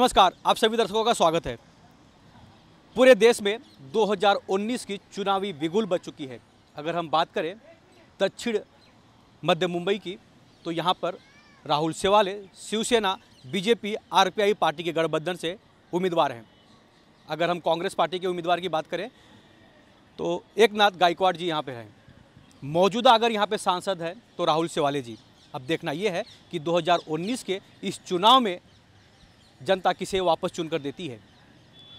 नमस्कार आप सभी दर्शकों का स्वागत है पूरे देश में 2019 की चुनावी विगुल बच चुकी है अगर हम बात करें दक्षिण मध्य मुंबई की तो यहाँ पर Rahul Shewale Shiv Sena BJP RPI party के गठबंधन से उम्मीदवार हैं अगर हम कांग्रेस पार्टी के उम्मीदवार की बात करें तो एक नाथ गायकवाड़ जी यहाँ पर हैं मौजूदा अगर यहाँ पर सांसद हैं तो राहुल सेवाले जी अब देखना ये है कि 2019 के इस चुनाव में जनता किसे वापस चुनकर देती है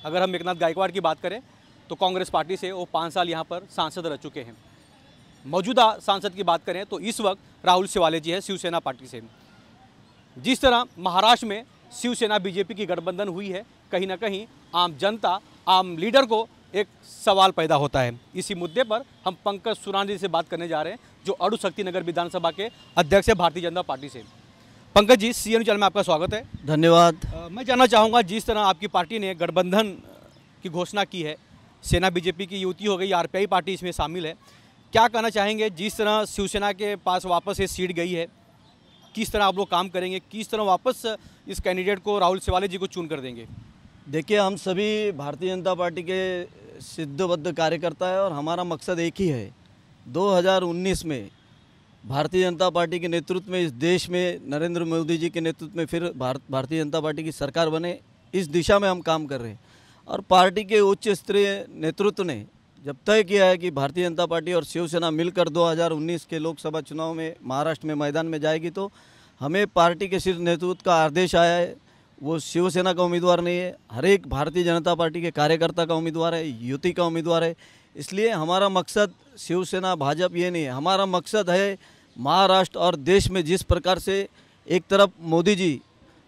अगर हम एकनाथ गायकवाड़ की बात करें तो कांग्रेस पार्टी से वो पाँच साल यहाँ पर सांसद रह चुके हैं मौजूदा सांसद की बात करें तो इस वक्त राहुल शिवाले जी हैं शिवसेना पार्टी से जिस तरह महाराष्ट्र में शिवसेना बीजेपी की गठबंधन हुई है कहीं ना कहीं आम जनता आम लीडर को एक सवाल पैदा होता है इसी मुद्दे पर हम पंकज सुरान जी से बात करने जा रहे हैं जो अड़ुशक्ति नगर विधानसभा के अध्यक्ष है भारतीय जनता पार्टी से पंकज जी सी एन में आपका स्वागत है धन्यवाद मैं जानना चाहूँगा जिस तरह आपकी पार्टी ने गठबंधन की घोषणा की है सेना बीजेपी की युति हो गई आरपीआई पार्टी इसमें शामिल है क्या कहना चाहेंगे जिस तरह शिवसेना के पास वापस ये सीट गई है किस तरह आप लोग काम करेंगे किस तरह वापस इस कैंडिडेट को राहुल शिवाले जी को चुन कर देंगे देखिए हम सभी भारतीय जनता पार्टी के सिद्धबद्ध कार्यकर्ता है और हमारा मकसद एक ही है 2019 में भारतीय जनता पार्टी के नेतृत्व में इस देश में नरेंद्र मोदी जी के नेतृत्व में फिर भारत भारतीय जनता पार्टी की सरकार बने इस दिशा में हम काम कर रहे हैं और पार्टी के उच्च स्तरीय नेतृत्व ने जब तय किया है कि भारतीय जनता पार्टी और शिवसेना मिलकर 2019 के लोकसभा चुनाव में महाराष्ट्र में मैदान में जाएगी तो हमें पार्टी के शीर्ष नेतृत्व का आदेश आया है वो शिवसेना का उम्मीदवार नहीं है हर एक भारतीय जनता पार्टी के कार्यकर्ता का उम्मीदवार है युति का उम्मीदवार है इसलिए हमारा मकसद शिवसेना भाजपा ये नहीं है हमारा मकसद है महाराष्ट्र और देश में जिस प्रकार से एक तरफ मोदी जी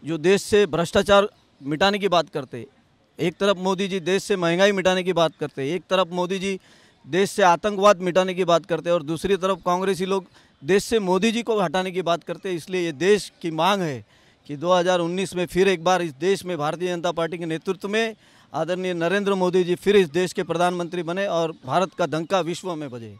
जो देश से भ्रष्टाचार मिटाने की बात करते एक तरफ मोदी जी देश से महंगाई मिटाने की बात करते एक तरफ मोदी जी देश से आतंकवाद मिटाने की बात करते और दूसरी तरफ कांग्रेसी लोग देश से मोदी जी को हटाने की बात करते इसलिए ये देश की मांग है कि 2019 में फिर एक बार इस देश में भारतीय जनता पार्टी के नेतृत्व में आदरणीय नरेंद्र मोदी जी फिर इस देश के प्रधानमंत्री बने और भारत का दंका विश्व में बजे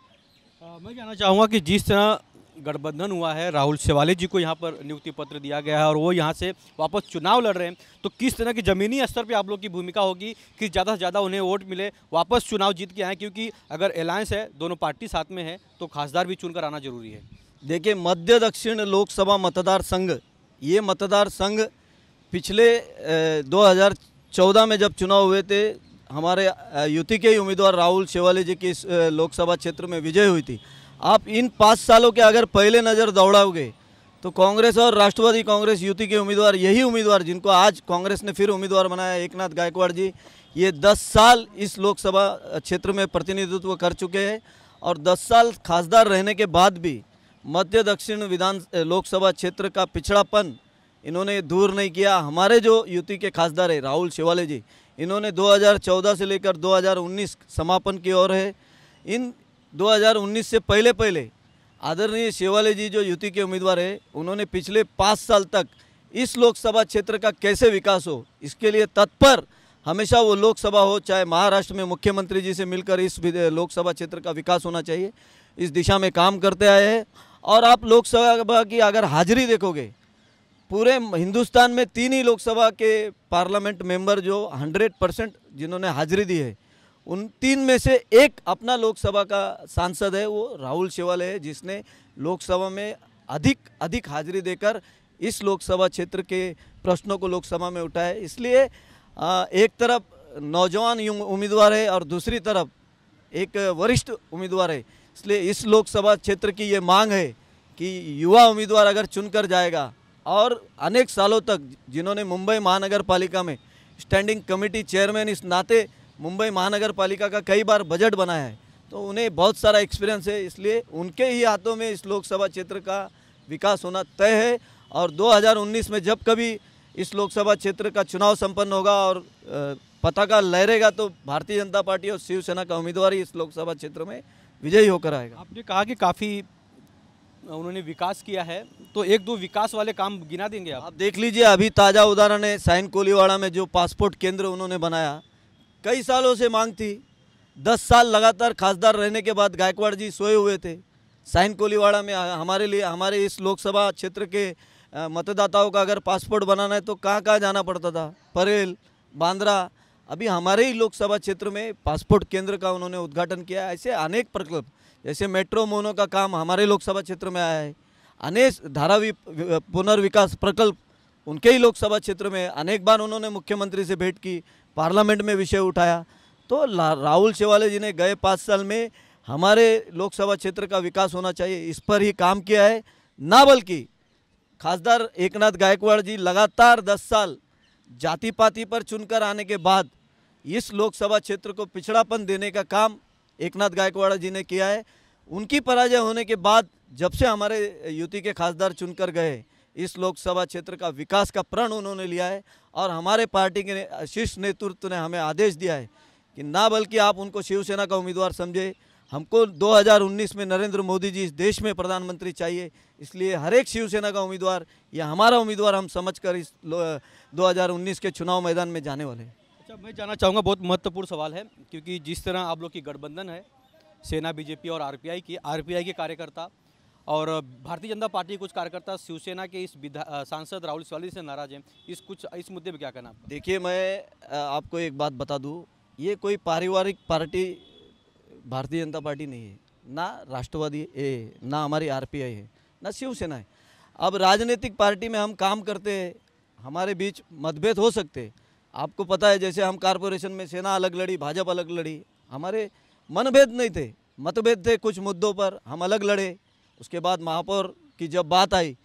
मैं कहना चाहूँगा कि जिस तरह गठबंधन हुआ है राहुल शिवाली जी को यहाँ पर नियुक्ति पत्र दिया गया है और वो यहाँ से वापस चुनाव लड़ रहे हैं तो किस तरह की ज़मीनी स्तर पे आप लोग की भूमिका होगी कि ज़्यादा से ज़्यादा उन्हें वोट मिले वापस चुनाव जीत के आएँ क्योंकि अगर अलायंस है दोनों पार्टी साथ में है तो खासदार भी चुनकर आना जरूरी है देखिए मध्य दक्षिण लोकसभा मतदार संघ ये मतदार संघ पिछले दो 2014 में जब चुनाव हुए थे हमारे युति के ही उम्मीदवार राहुल शेवाली जी की इस लोकसभा क्षेत्र में विजय हुई थी आप इन पाँच सालों के अगर पहले नज़र दौड़ाओगे तो कांग्रेस और राष्ट्रवादी कांग्रेस युति के उम्मीदवार यही उम्मीदवार जिनको आज कांग्रेस ने फिर उम्मीदवार बनाया एक नाथ गायकवाड़ जी ये दस साल इस लोकसभा क्षेत्र में प्रतिनिधित्व कर चुके हैं और दस साल खासदार रहने के बाद भी मध्य दक्षिण विधान लोकसभा क्षेत्र का पिछड़ापन इन्होंने दूर नहीं किया हमारे जो युति के खासदार है राहुल शिवाले जी इन्होंने 2014 से लेकर 2019 समापन की ओर है इन 2019 से पहले पहले आदरणीय शिवाले जी जो युति के उम्मीदवार है उन्होंने पिछले पाँच साल तक इस लोकसभा क्षेत्र का कैसे विकास हो इसके लिए तत्पर हमेशा वो लोकसभा हो चाहे महाराष्ट्र में मुख्यमंत्री जी से मिलकर इस लोकसभा क्षेत्र का विकास होना चाहिए इस दिशा में काम करते आए हैं और आप लोकसभा की अगर हाजिरी देखोगे पूरे हिंदुस्तान में तीन ही लोकसभा के पार्लियामेंट मेंबर जो 100 परसेंट जिन्होंने हाजिरी दी है उन तीन में से एक अपना लोकसभा का सांसद है वो राहुल शिवाल है जिसने लोकसभा में अधिक अधिक हाजिरी देकर इस लोकसभा क्षेत्र के प्रश्नों को लोकसभा में उठाया इसलिए एक तरफ नौजवान उम्मीदवार है और दूसरी तरफ एक वरिष्ठ उम्मीदवार है इसलिए इस लोकसभा क्षेत्र की ये मांग है कि युवा उम्मीदवार अगर चुनकर जाएगा और अनेक सालों तक जिन्होंने मुंबई महानगर पालिका में स्टैंडिंग कमेटी चेयरमैन इस नाते मुंबई महानगर पालिका का कई बार बजट बनाया है तो उन्हें बहुत सारा एक्सपीरियंस है इसलिए उनके ही हाथों में इस लोकसभा क्षेत्र का विकास होना तय है और 2019 में जब कभी इस लोकसभा क्षेत्र का चुनाव संपन्न होगा और पताका लहरेगा तो भारतीय जनता पार्टी और शिवसेना का उम्मीदवार इस लोकसभा क्षेत्र में विजयी होकर आएगा आपने कहा कि काफ़ी उन्होंने विकास किया है तो एक दो विकास वाले काम गिना देंगे आप, आप देख लीजिए अभी ताज़ा उदाहरण है साइन कोलीवाड़ा में जो पासपोर्ट केंद्र उन्होंने बनाया कई सालों से मांग थी दस साल लगातार खासदार रहने के बाद गायकवाड़ जी सोए हुए थे साइन कोलीवाड़ा में हमारे लिए हमारे इस लोकसभा क्षेत्र के मतदाताओं का अगर पासपोर्ट बनाना है तो कहाँ कहाँ जाना पड़ता था परेल बांद्रा अभी हमारे ही लोकसभा क्षेत्र में पासपोर्ट केंद्र का उन्होंने उद्घाटन किया ऐसे अनेक प्रकल्प जैसे मेट्रो मोनो का काम हमारे लोकसभा क्षेत्र में आया है अनेक धारावी पुनर्विकास प्रकल्प उनके ही लोकसभा क्षेत्र में अनेक बार उन्होंने मुख्यमंत्री से भेंट की पार्लियामेंट में विषय उठाया तो राहुल शिवाले जी ने गए पाँच साल में हमारे लोकसभा क्षेत्र का विकास होना चाहिए इस पर ही काम किया है ना बल्कि खासदार एकनाथ गायकवाड़ जी लगातार दस साल जाति पाति पर चुनकर आने के बाद इस लोकसभा क्षेत्र को पिछड़ापन देने का काम एक नाथ जी ने किया है उनकी पराजय होने के बाद जब से हमारे युति के खासदार चुनकर गए इस लोकसभा क्षेत्र का विकास का प्रण उन्होंने लिया है और हमारे पार्टी के शीर्ष नेतृत्व ने हमें आदेश दिया है कि ना बल्कि आप उनको शिवसेना का उम्मीदवार समझे हमको 2019 में नरेंद्र मोदी जी इस देश में प्रधानमंत्री चाहिए इसलिए हर एक शिवसेना का उम्मीदवार या हमारा उम्मीदवार हम समझकर इस 2019 के चुनाव मैदान में जाने वाले हैं अच्छा मैं जानना चाहूँगा बहुत महत्वपूर्ण सवाल है क्योंकि जिस तरह आप लोग की गठबंधन है सेना बीजेपी और आरपीआई की आरपीआई के कार्यकर्ता और भारतीय जनता पार्टी के कुछ कार्यकर्ता शिवसेना के इस सांसद राहुल सवाली से नाराज हैं इस कुछ इस मुद्दे पर क्या कहना देखिए मैं आपको एक बात बता दूँ ये कोई पारिवारिक पार्टी भारतीय जनता पार्टी नहीं है ना राष्ट्रवादी ए ना हमारी आरपीआई है ना शिवसेना है अब राजनीतिक पार्टी में हम काम करते हैं हमारे बीच मतभेद हो सकते हैं आपको पता है जैसे हम कारपोरेशन में सेना अलग लड़ी भाजपा अलग लड़ी हमारे मनभेद नहीं थे मतभेद थे कुछ मुद्दों पर हम अलग लड़े उसके बाद महापौर की जब बात आई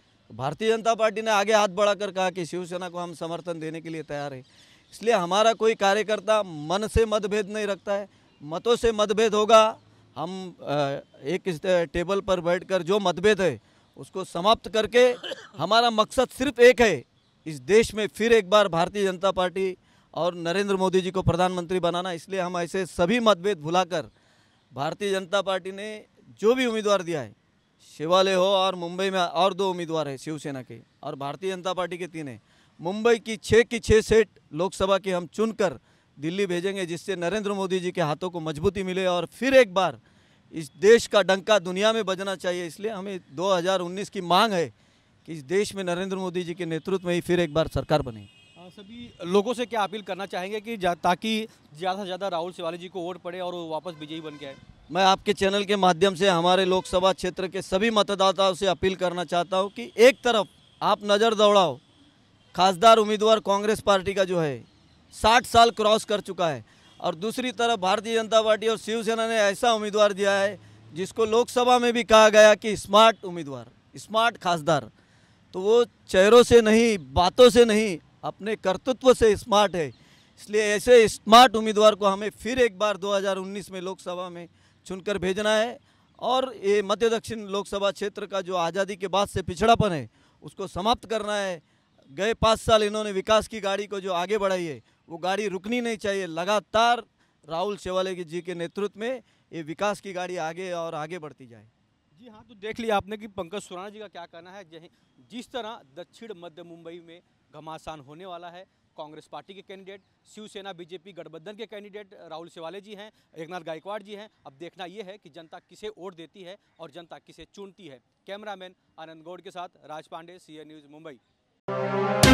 भारतीय जनता पार्टी ने आगे हाथ बढ़ाकर कहा कि शिवसेना को हम समर्थन देने के लिए तैयार है इसलिए हमारा कोई कार्यकर्ता मन से मतभेद नहीं रखता है मतों से मतभेद होगा हम एक टेबल पर बैठकर जो मतभेद है उसको समाप्त करके हमारा मकसद सिर्फ एक है इस देश में फिर एक बार भारतीय जनता पार्टी और नरेंद्र मोदी जी को प्रधानमंत्री बनाना इसलिए हम ऐसे सभी मतभेद भुलाकर भारतीय जनता पार्टी ने जो भी उम्मीदवार दिया है शिवालय हो और मुंबई में और दो उम्मीदवार है शिवसेना के और भारतीय जनता पार्टी के तीन है मुंबई की छः की छः सीट लोकसभा की हम चुनकर दिल्ली भेजेंगे जिससे नरेंद्र मोदी जी के हाथों को मजबूती मिले और फिर एक बार इस देश का डंका दुनिया में बजना चाहिए इसलिए हमें 2019 की मांग है कि इस देश में नरेंद्र मोदी जी के नेतृत्व में ही फिर एक बार सरकार बने सभी लोगों से क्या अपील करना चाहेंगे कि जा, ताकि ज़्यादा से ज़्यादा राहुल शिवाली जी को वोट पड़े और वो वापस विजयी बन के आए मैं आपके चैनल के माध्यम से हमारे लोकसभा क्षेत्र के सभी मतदाताओं से अपील करना चाहता हूँ कि एक तरफ आप नज़र दौड़ाओ खासदार उम्मीदवार कांग्रेस पार्टी का जो है साठ साल क्रॉस कर चुका है और दूसरी तरफ भारतीय जनता पार्टी और शिवसेना ने ऐसा उम्मीदवार दिया है जिसको लोकसभा में भी कहा गया कि स्मार्ट उम्मीदवार स्मार्ट खासदार तो वो चेहरों से नहीं बातों से नहीं अपने कर्तृत्व से स्मार्ट है इसलिए ऐसे स्मार्ट उम्मीदवार को हमें फिर एक बार 2019 में लोकसभा में चुनकर भेजना है और ये मध्य दक्षिण लोकसभा क्षेत्र का जो आज़ादी के बाद से पिछड़ापन है उसको समाप्त करना है गए पाँच साल इन्होंने विकास की गाड़ी को जो आगे बढ़ाई है वो गाड़ी रुकनी नहीं चाहिए लगातार राहुल शेवाले जी के नेतृत्व में ये विकास की गाड़ी आगे और आगे बढ़ती जाए जी हाँ तो देख लिया आपने कि पंकज सुराना जी का क्या कहना है जिस तरह दक्षिण मध्य मुंबई में घमासान होने वाला है कांग्रेस पार्टी के कैंडिडेट शिवसेना बीजेपी गठबंधन के कैंडिडेट राहुल शिवाले जी हैं एकनाथ गायकवाड़ जी हैं अब देखना यह है कि जनता किसे वोट देती है और जनता किसे चुनती है कैमरामैन आनंद गौड़ के साथ राज पांडे सी न्यूज़ मुंबई